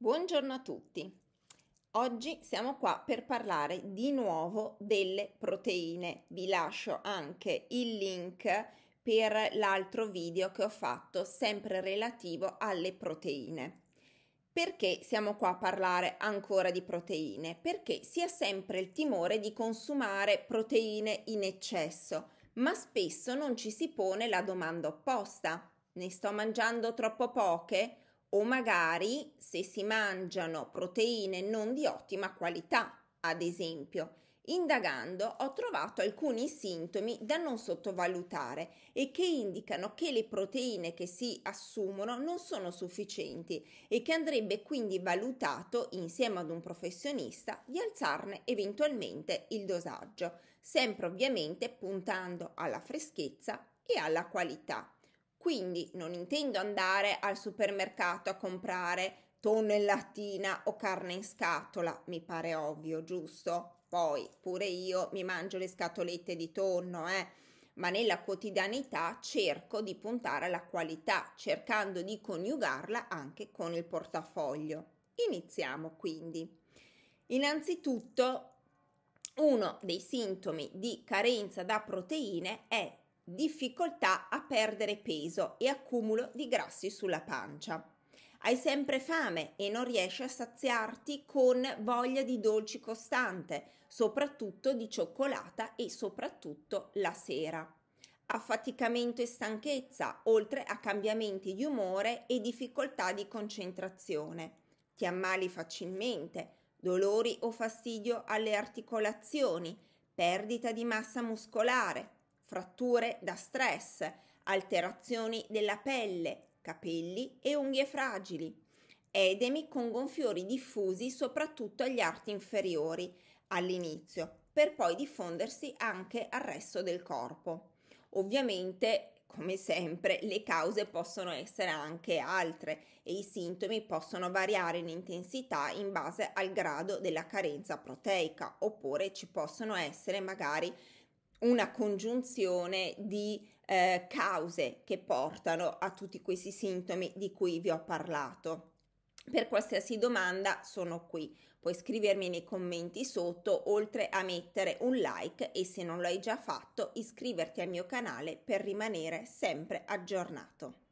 Buongiorno a tutti. Oggi siamo qua per parlare di nuovo delle proteine. Vi lascio anche il link per l'altro video che ho fatto sempre relativo alle proteine. Perché siamo qua a parlare ancora di proteine? Perché si ha sempre il timore di consumare proteine in eccesso, ma spesso non ci si pone la domanda opposta. Ne sto mangiando troppo poche? o magari se si mangiano proteine non di ottima qualità, ad esempio. Indagando ho trovato alcuni sintomi da non sottovalutare e che indicano che le proteine che si assumono non sono sufficienti e che andrebbe quindi valutato insieme ad un professionista di alzarne eventualmente il dosaggio, sempre ovviamente puntando alla freschezza e alla qualità. Quindi non intendo andare al supermercato a comprare tonnellatine o carne in scatola, mi pare ovvio, giusto? Poi pure io mi mangio le scatolette di tonno, eh? ma nella quotidianità cerco di puntare alla qualità, cercando di coniugarla anche con il portafoglio. Iniziamo quindi. Innanzitutto, uno dei sintomi di carenza da proteine è difficoltà a perdere peso e accumulo di grassi sulla pancia. Hai sempre fame e non riesci a saziarti con voglia di dolci costante, soprattutto di cioccolata e soprattutto la sera. Affaticamento e stanchezza, oltre a cambiamenti di umore e difficoltà di concentrazione. Ti ammali facilmente, dolori o fastidio alle articolazioni, perdita di massa muscolare, fratture da stress, alterazioni della pelle, capelli e unghie fragili, edemi con gonfiori diffusi soprattutto agli arti inferiori all'inizio, per poi diffondersi anche al resto del corpo. Ovviamente come sempre le cause possono essere anche altre e i sintomi possono variare in intensità in base al grado della carenza proteica oppure ci possono essere magari una congiunzione di eh, cause che portano a tutti questi sintomi di cui vi ho parlato. Per qualsiasi domanda sono qui, puoi scrivermi nei commenti sotto, oltre a mettere un like e se non l'hai già fatto iscriverti al mio canale per rimanere sempre aggiornato.